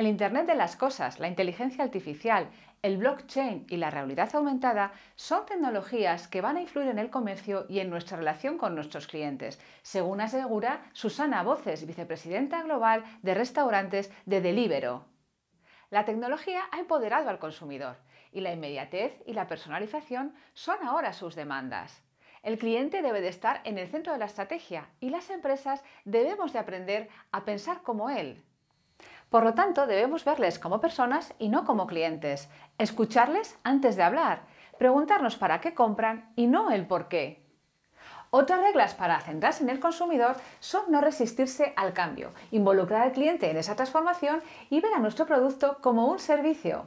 El Internet de las Cosas, la inteligencia artificial, el blockchain y la realidad aumentada son tecnologías que van a influir en el comercio y en nuestra relación con nuestros clientes, según asegura Susana Voces, vicepresidenta global de restaurantes de Delivero. La tecnología ha empoderado al consumidor y la inmediatez y la personalización son ahora sus demandas. El cliente debe de estar en el centro de la estrategia y las empresas debemos de aprender a pensar como él. Por lo tanto, debemos verles como personas y no como clientes, escucharles antes de hablar, preguntarnos para qué compran y no el por qué. Otras reglas para centrarse en el consumidor son no resistirse al cambio, involucrar al cliente en esa transformación y ver a nuestro producto como un servicio.